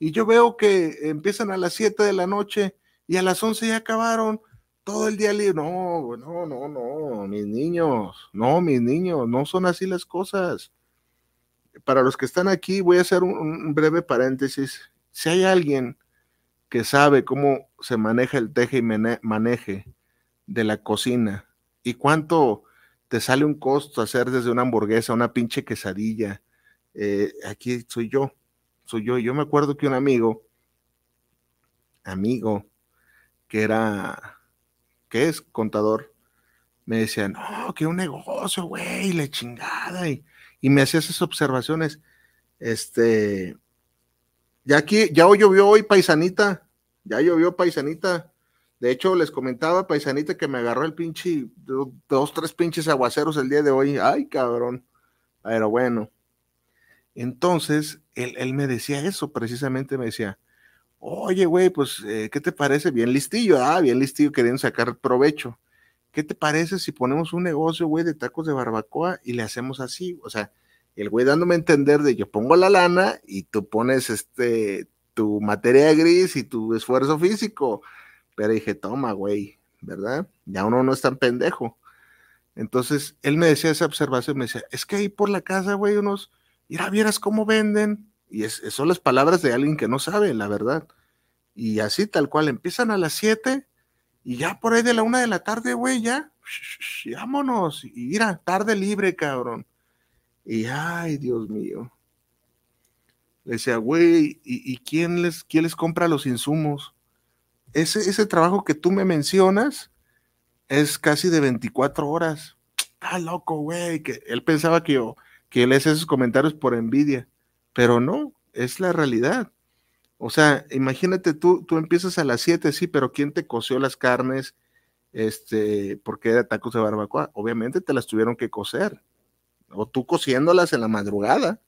Y yo veo que empiezan a las 7 de la noche y a las 11 ya acabaron todo el día libre. No, no, no, no, mis niños, no, mis niños, no son así las cosas. Para los que están aquí, voy a hacer un, un breve paréntesis. Si hay alguien que sabe cómo se maneja el teje y maneje de la cocina, y cuánto te sale un costo hacer desde una hamburguesa, una pinche quesadilla. Eh, aquí soy yo, soy yo. Yo me acuerdo que un amigo, amigo, que era, ¿qué es contador, me decía, no, que un negocio, güey, la chingada. Y, y me hacía esas observaciones. Este, ya aquí, ya hoy llovió hoy, paisanita, ya llovió paisanita. De hecho, les comentaba, paisanita, que me agarró el pinche, dos, tres pinches aguaceros el día de hoy. Ay, cabrón. Pero bueno. Entonces, él, me decía eso, precisamente me decía, oye, güey, pues, eh, ¿qué te parece? Bien listillo, ah, bien listillo, queriendo sacar provecho. ¿Qué te parece si ponemos un negocio, güey, de tacos de barbacoa y le hacemos así? O sea, el güey dándome a entender de yo pongo la lana y tú pones este tu materia gris y tu esfuerzo físico. Pero dije, toma, güey, ¿verdad? Ya uno no es tan pendejo. Entonces, él me decía esa observación, me decía, es que ahí por la casa, güey, unos, mira, vieras cómo venden. Y es, son las palabras de alguien que no sabe, la verdad. Y así, tal cual, empiezan a las 7 y ya por ahí de la una de la tarde, güey, ya, vámonos. Y mira, tarde libre, cabrón. Y ay, Dios mío. Le decía, güey, ¿y, ¿y, quién, les, quién les compra los insumos? ese, trabajo que tú me mencionas es casi de 24 horas. Está loco, güey. Que él pensaba que yo, que él esos comentarios por envidia, pero no, es la realidad. O sea, imagínate tú, tú empiezas a las 7, sí, pero ¿quién te coció las carnes? Este, porque era tacos de barbacoa. Obviamente te las tuvieron que cocer. O tú cociéndolas en la madrugada.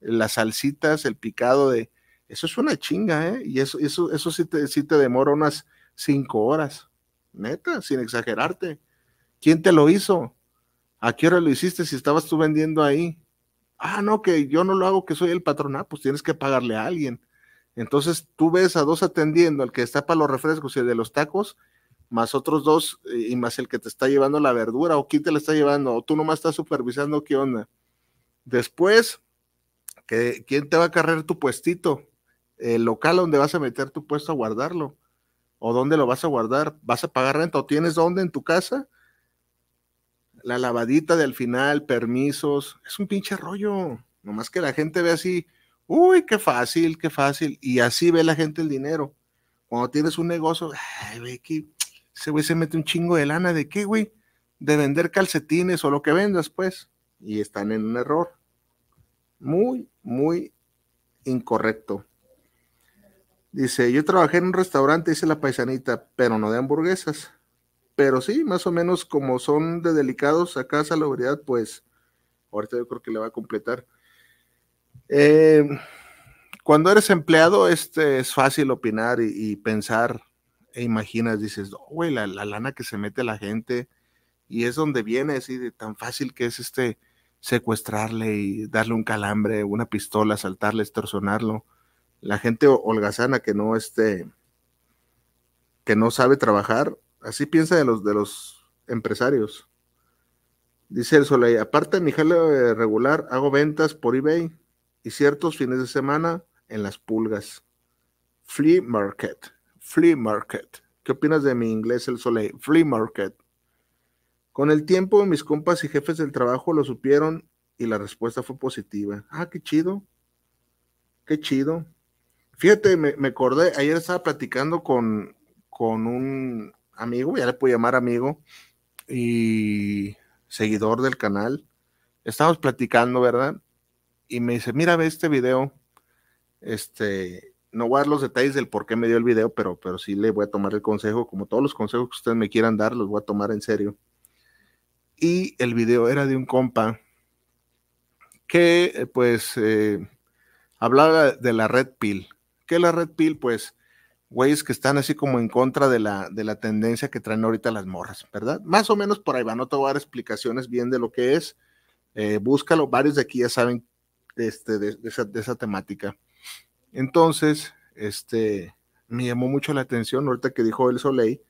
Las salsitas, el picado de, eso es una chinga, ¿eh? Y eso, eso, eso sí, te, te demora unas cinco horas, neta, sin exagerarte. ¿Quién te lo hizo? ¿A qué hora lo hiciste si estabas tú vendiendo ahí? Ah, no, que yo no lo hago, que soy el patrón. Ah, pues tienes que pagarle a alguien. Entonces tú ves a dos atendiendo, al que está para los refrescos y el de los tacos, más otros dos eh, y más el que te está llevando la verdura o quién te la está llevando o tú nomás estás supervisando qué onda. Después, que, ¿quién te va a cargar tu puestito? el local donde vas a meter tu puesto a guardarlo. ¿O dónde lo vas a guardar? ¿Vas a pagar renta? ¿O tienes dónde en tu casa? La lavadita del final, permisos. Es un pinche rollo. Nomás que la gente ve así, uy, qué fácil, qué fácil. Y así ve la gente el dinero. Cuando tienes un negocio, ay, ve que ese güey se mete un chingo de lana. ¿De qué, güey? De vender calcetines o lo que vendas, pues. Y están en un error. Muy, muy incorrecto. Dice, yo trabajé en un restaurante, dice la paisanita, pero no de hamburguesas. Pero sí, más o menos como son de delicados acá salubridad, pues ahorita yo creo que le va a completar. Em, cuando eres empleado, este, es fácil opinar y, pensar e imaginas, dices, güey, la, lana que se mete la gente y es donde viene, así de tan fácil que es este secuestrarle y darle un calambre, una pistola, saltarle, extorsionarlo la gente holgazana que no esté, que no sabe trabajar, así piensa de los, de los empresarios. Dice el Soleil, aparte de mi jale regular, hago ventas por eBay y ciertos fines de semana en las pulgas. Flea market, flea market. ¿Qué opinas de mi inglés, el Soleil? Flea market. Con el tiempo, mis compas y jefes del trabajo lo supieron y la respuesta fue positiva. Ah, qué chido. Qué chido. Fíjate, me, acordé, ayer estaba platicando con, con un amigo, ya le puedo llamar amigo, y seguidor del canal. Estábamos platicando, ¿verdad? Y me dice, mira, ve este video. Este, no voy a dar los detalles del por qué me dio el video, pero, pero sí le voy a tomar el consejo. Como todos los consejos que ustedes me quieran dar, los voy a tomar en serio. Y el video era de un compa que, eh, pues, eh, hablaba de la red pill que la Red Pill, pues, güeyes que están así como en contra de la, de la tendencia que traen ahorita las morras, ¿verdad? Más o menos por ahí va, no te a dar explicaciones bien de lo que es. Eh, búscalo, varios de aquí ya saben este, de, este, de, esa, temática. Entonces, este, me llamó mucho la atención ahorita que dijo El Soleil,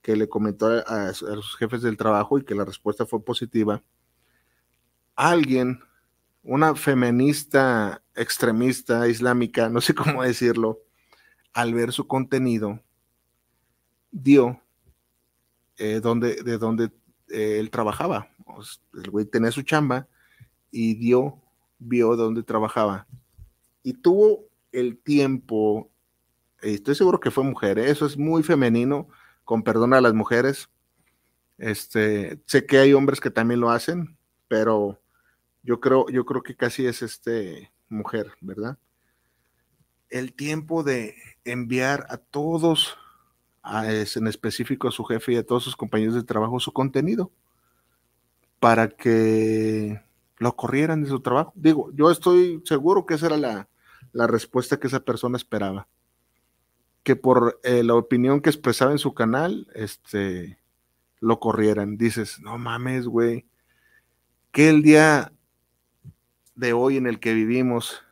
que le comentó a, los a sus jefes del trabajo y que la respuesta fue positiva. Alguien una feminista extremista islámica, no sé cómo decirlo, al ver su contenido, dio eh, donde, de donde eh, él trabajaba. el güey tenía su chamba y dio, vio donde trabajaba. Y tuvo el tiempo, eh, estoy seguro que fue mujer, eso es muy femenino, con perdón a las mujeres. Este, sé que hay hombres que también lo hacen, pero yo creo, yo creo que casi es este mujer, ¿verdad? El tiempo de enviar a todos, en específico a su jefe y a todos sus compañeros de trabajo, su contenido para que lo corrieran de su trabajo. Digo, yo estoy seguro que esa era la, la respuesta que esa persona esperaba. Que por eh, la opinión que expresaba en su canal, este, lo corrieran. Dices, no mames, güey. Que el día de hoy en el que vivimos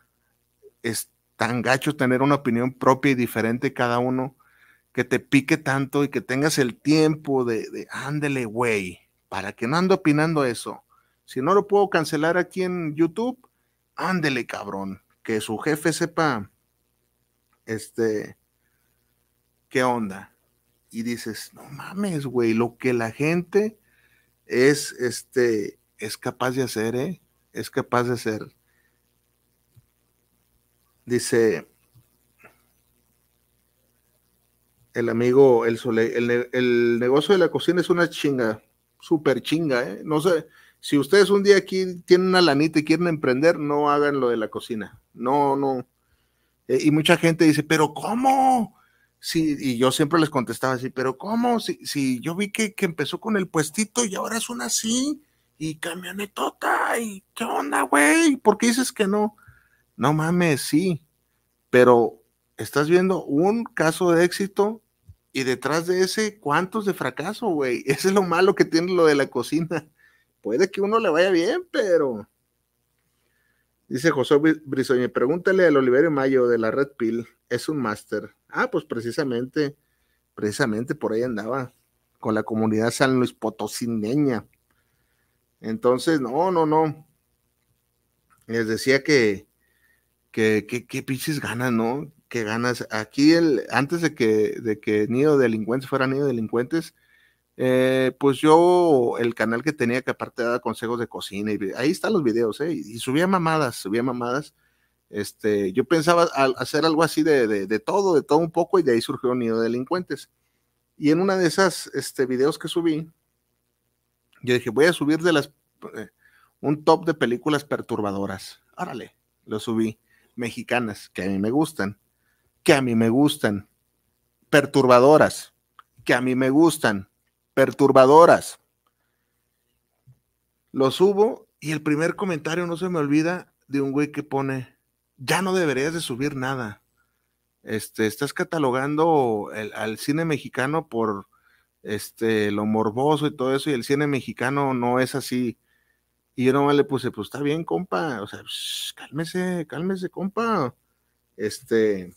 es tan gacho tener una opinión propia y diferente cada uno, que te pique tanto y que tengas el tiempo de, de ándele, güey, para que no ando opinando eso. Si no lo puedo cancelar aquí en YouTube, ándele, cabrón, que su jefe sepa, este, qué onda. Y dices, no mames, güey, lo que la gente es, este, es capaz de hacer, ¿eh? es capaz de ser. Dice el amigo El el, negocio de la cocina es una chinga, súper chinga, ¿eh? No sé, si ustedes un día aquí tienen una lanita y quieren emprender, no hagan lo de la cocina. No, no. Eh, y mucha gente dice, pero ¿cómo? Sí, y yo siempre les contestaba así, pero ¿cómo? Si, si yo vi que, empezó con el puestito y ahora es una así y camionetota, y qué onda, güey, ¿por qué dices que no? No mames, sí, pero estás viendo un caso de éxito y detrás de ese, ¿cuántos de fracaso, güey? Ese es lo malo que tiene lo de la cocina. Puede que uno le vaya bien, pero... Dice José Brisoñe, pregúntale al Oliverio Mayo de la Red Pill, es un máster. Ah, pues precisamente, precisamente por ahí andaba, con la comunidad san luis potosineña. Entonces, no, no, no. Les decía que, que, que, que pinches ganas, ¿no? Que ganas. Aquí, el, antes de que, de que Nido Delincuentes fuera Nido Delincuentes, eh, pues yo, el canal que tenía que aparte daba consejos de cocina, y ahí están los videos, ¿eh? Y, subía mamadas, subía mamadas. Este, yo pensaba hacer algo así de, de, de, todo, de todo un poco, y de ahí surgió Nido Delincuentes. Y en una de esas este, videos que subí, yo dije, voy a subir de las eh, un top de películas perturbadoras. Árale, lo subí. Mexicanas, que a mí me gustan, que a mí me gustan. Perturbadoras, que a mí me gustan. Perturbadoras. Lo subo y el primer comentario no se me olvida de un güey que pone, ya no deberías de subir nada. Este, estás catalogando al cine mexicano por este, lo morboso y todo eso, y el cine mexicano no es así. Y yo nomás le puse, pues está bien, compa, o sea, cálmese, cálmese, compa. Este,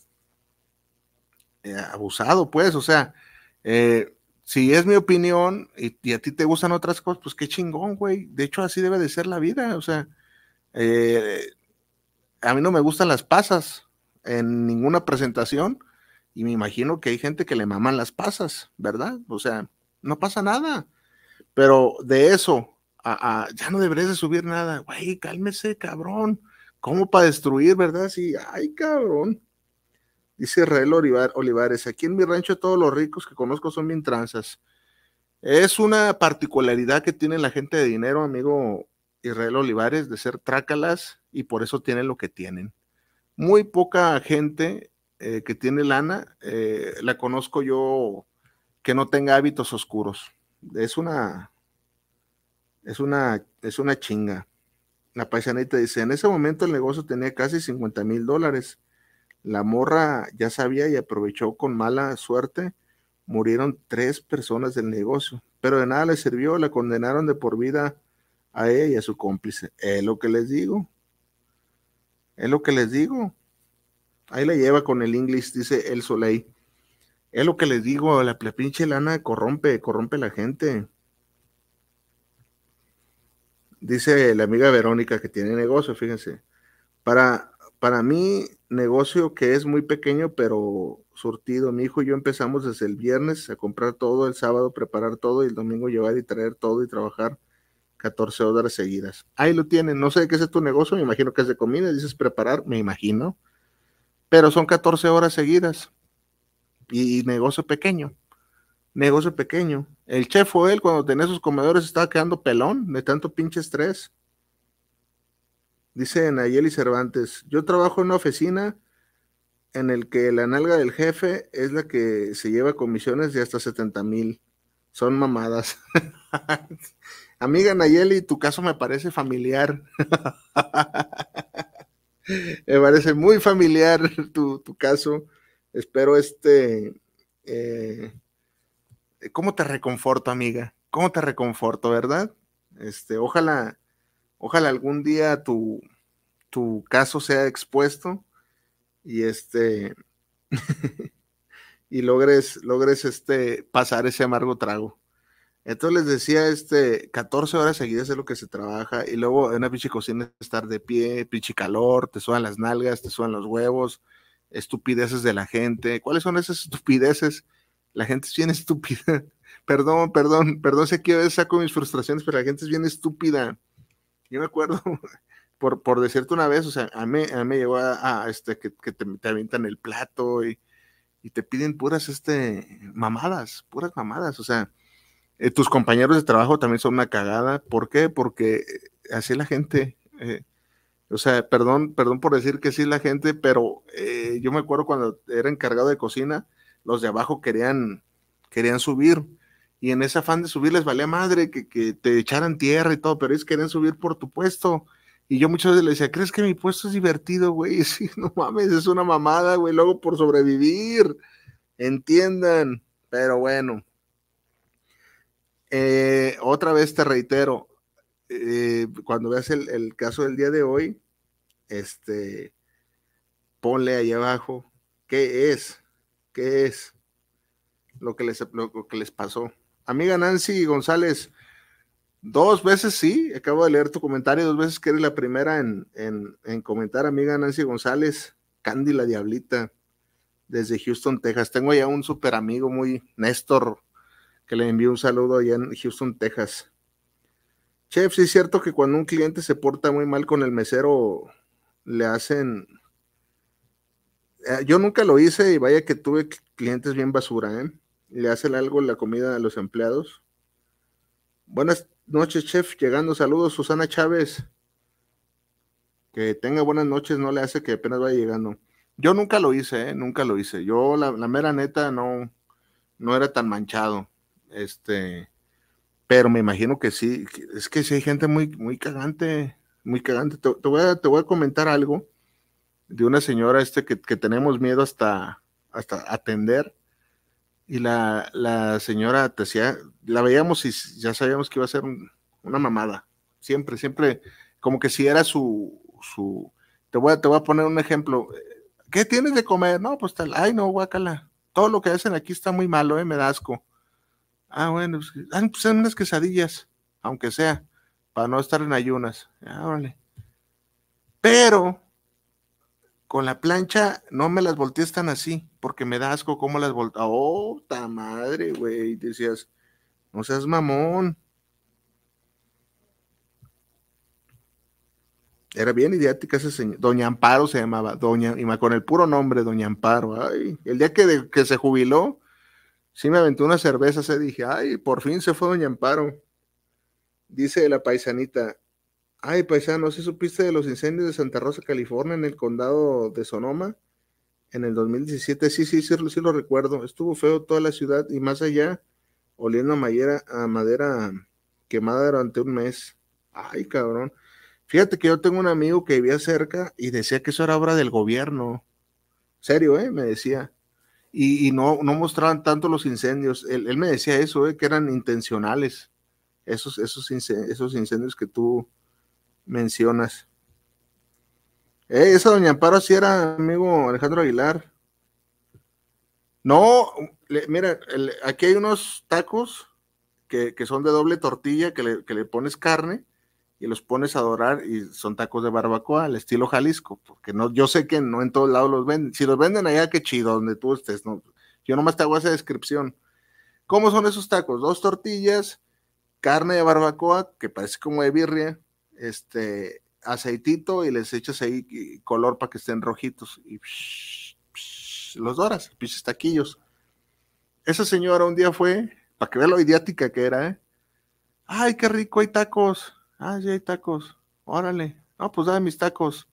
eh, abusado, pues, o sea, eh, si es mi opinión y, a ti te gustan otras cosas, pues qué chingón, güey. De hecho, así debe de ser la vida, o sea, eh, a mí no me gustan las pasas en ninguna presentación y me imagino que hay gente que le maman las pasas, ¿verdad? O sea, no pasa nada. Pero de eso, ya no deberías de subir nada. Güey, cálmese, cabrón. ¿Cómo para destruir, verdad? Sí, ay, cabrón. Dice Israel Olivares, aquí en mi rancho todos los ricos que conozco son bien tranzas. Es una particularidad que tiene la gente de dinero, amigo Israel Olivares, de ser trácalas y por eso tienen lo que tienen. Muy poca gente eh, que tiene lana, eh, la conozco yo que no tenga hábitos oscuros. Es una, es una, es una chinga. La paisanita dice, en ese momento el negocio tenía casi 50 mil dólares. La morra ya sabía y aprovechó con mala suerte. Murieron tres personas del negocio, pero de nada le sirvió, la condenaron de por vida a ella y a su cómplice. Es lo que les digo. Es lo que les digo. Ahí la lleva con el inglés, dice El Soleil. Es lo que les digo, la, la pinche lana corrompe, corrompe la gente. Dice la amiga Verónica que tiene negocio, fíjense. Para, para mí, negocio que es muy pequeño, pero surtido. Mi hijo y yo empezamos desde el viernes a comprar todo, el sábado preparar todo y el domingo llevar y traer todo y trabajar 14 horas seguidas. Ahí lo tienen. No sé qué es tu negocio, me imagino que es de comida. Dices preparar, me imagino pero son 14 horas seguidas. Y, negocio pequeño, negocio pequeño. El chef fue él cuando tenía sus comedores estaba quedando pelón de tanto pinche estrés. Dice Nayeli Cervantes, yo trabajo en una oficina en el que la nalga del jefe es la que se lleva comisiones de hasta 70 mil. Son mamadas. Amiga Nayeli, tu caso me parece familiar. Me parece muy familiar tu, caso. Espero este... Eh, ¿Cómo te reconforto, amiga? ¿Cómo te reconforto, verdad? Este, ojalá, ojalá algún día tu, tu caso sea expuesto y este y logres, logres este pasar ese amargo trago. Entonces les decía, este, 14 horas seguidas es lo que se trabaja y luego en una pinche cocina estar de pie, pinche calor, te sudan las nalgas, te sudan los huevos, estupideces de la gente. ¿Cuáles son esas estupideces? La gente es bien estúpida. perdón, perdón, perdón, sé que veces saco mis frustraciones, pero la gente es bien estúpida. Yo me acuerdo, por, por decirte una vez, o sea, a mí, me llegó a, este, que, te, te avientan el plato y, y te piden puras, este, mamadas, puras mamadas, o sea eh, tus compañeros de trabajo también son una cagada. ¿Por qué? Porque eh, así la gente. Eh, o sea, perdón, perdón por decir que sí la gente, pero yo me acuerdo cuando era encargado de cocina, los de abajo querían, querían subir. Y en ese afán de subir les valía madre que, que te echaran tierra y todo, pero ellos querían subir por tu puesto. Y yo muchas veces les decía, ¿crees que mi puesto es divertido, güey? Sí, no mames, es una mamada, güey, luego por sobrevivir. Entiendan, pero bueno, eh, otra vez te reitero, eh, cuando veas el, caso del día de hoy, este, ponle ahí abajo qué es, qué es lo que les, les pasó. Amiga Nancy González, Dos veces sí, acabo de leer tu comentario, dos veces que eres la primera en, en, en, comentar, amiga Nancy González, Candy la Diablita, desde Houston, Texas. Tengo ya un súper amigo muy, Néstor que le envío un saludo allá en Houston, Texas. Chef, sí es cierto que cuando un cliente se porta muy mal con el mesero, le hacen... Eh, yo nunca lo hice y vaya que tuve clientes bien basura, ¿eh? Le hacen algo la comida a los empleados. Buenas noches, chef. Llegando, saludos, Susana Chávez. Que tenga buenas noches, no le hace que apenas vaya llegando. Yo nunca lo hice, ¿eh? Nunca lo hice. Yo, la, la mera neta, no, no era tan manchado. Este, pero me imagino que sí, es que sí hay gente muy, muy cagante, muy cagante. Te, voy, a, te voy, a, comentar algo de una señora este que, tenemos miedo hasta, hasta atender. Y la, la, señora te decía, la veíamos y ya sabíamos que iba a ser una mamada. Siempre, siempre, como que si era su, su, te voy a, te voy a poner un ejemplo. ¿Qué tienes de comer? No, pues tal, ay no, guácala. Todo lo que hacen aquí está muy malo, eh, me da Ah, bueno, pues, ah, pues unas quesadillas, aunque sea, para no estar en ayunas. Ah, Pero con la plancha no me las volteé tan así, porque me da asco cómo las volteas. ¡Oh, ta madre, güey! Decías, no seas mamón. Era bien idiática ese señora. Doña Amparo se llamaba, Doña, y con el puro nombre, Doña Amparo. Ay, el día que se jubiló, Sí me aventó una cerveza, se dije, ay, por fin se fue Doña Amparo. Dice la paisanita, ay, paisano, ¿sí supiste de los incendios de Santa Rosa, California, en el condado de Sonoma? En el 2017, sí, sí, sí, sí lo recuerdo. Estuvo feo toda la ciudad y más allá, oliendo a madera quemada durante un mes. Ay, cabrón. Fíjate que yo tengo un amigo que vivía cerca y decía que eso era obra del gobierno. Serio, ¿eh? Me decía y, no, no, mostraban tanto los incendios. Él, me decía eso, eh, que eran intencionales, esos, esos, incendios, esos incendios que tú mencionas. Eh, esa doña Amparo sí era amigo Alejandro Aguilar. No, mira, aquí hay unos tacos que, son de doble tortilla, que le pones carne y los pones a dorar y son tacos de barbacoa al estilo Jalisco, porque no, yo sé que no en todos lados los venden. Si los venden allá, qué chido, donde tú estés. No, yo nomás te hago esa descripción. ¿Cómo son esos tacos? Dos tortillas, carne de barbacoa, que parece como de birria, este, aceitito y les echas ahí color para que estén rojitos y los doras, pinches taquillos. Esa señora un día fue, para que vea lo idiática que era, ¿eh? Ay, qué rico, hay tacos Ah, sí hay tacos. Órale. No, pues dame mis tacos.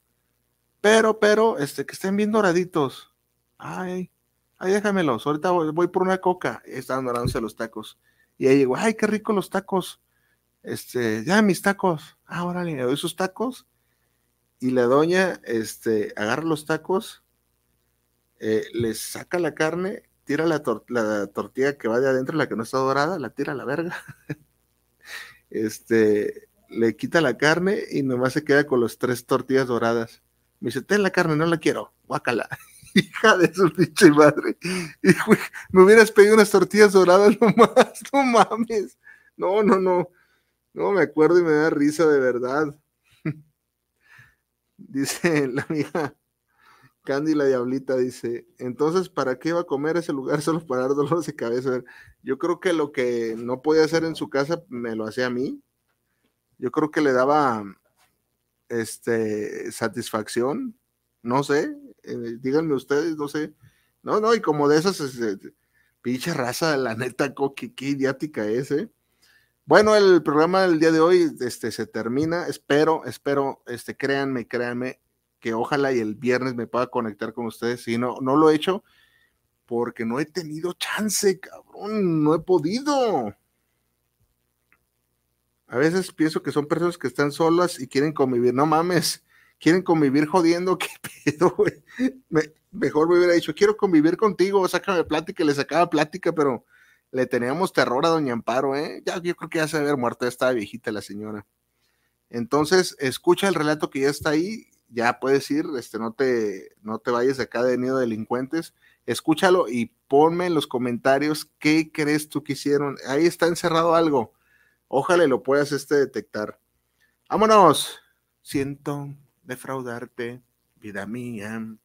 Pero, pero, este, que estén bien doraditos. Ay, ay, déjamelos. Ahorita voy, por una coca. Estaban dorándose los tacos. Y ahí llegó, ay, qué rico los tacos. Este, ya mis tacos. Ah, órale, le doy sus tacos. Y la doña, este, agarra los tacos, eh, les saca la carne, tira la, la tortilla que va de adentro, la que no está dorada, la tira a la verga. este, le quita la carne y nomás se queda con las tres tortillas doradas. Me dice, ten la carne, no la quiero, guácala. Hija de su pinche madre. Y, madre. me hubieras pedido unas tortillas doradas nomás, no mames. No, no, no. No, me acuerdo y me da risa de verdad. dice la amiga Candy la Diablita, dice, entonces, ¿para qué iba a comer ese lugar solo para dar dolores de cabeza? Yo creo que lo que no podía hacer en su casa me lo hacía a mí, yo creo que le daba este, satisfacción, no sé, eh, díganme ustedes, no sé. No, no, y como de esas, este, pinche raza, la neta, qué, idiática es, eh. Bueno, el programa del día de hoy este, se termina. Espero, espero, este, créanme, créanme, que ojalá y el viernes me pueda conectar con ustedes. Si no, no lo he hecho porque no he tenido chance, cabrón, no he podido. A veces pienso que son personas que están solas y quieren convivir. No mames, quieren convivir jodiendo. ¿Qué pedo, mejor me hubiera dicho, quiero convivir contigo, sácame plática. le sacaba plática, pero le teníamos terror a Doña Amparo, ¿eh? Ya, yo creo que ya se debe haber muerto. viejita la señora. Entonces, escucha el relato que ya está ahí. Ya puedes ir, este, no te, no te vayas de acá de nido de delincuentes escúchalo y ponme en los comentarios qué crees tú que hicieron. Ahí está encerrado algo. Ojalá lo puedas este detectar. Vámonos. Siento defraudarte, vida mía.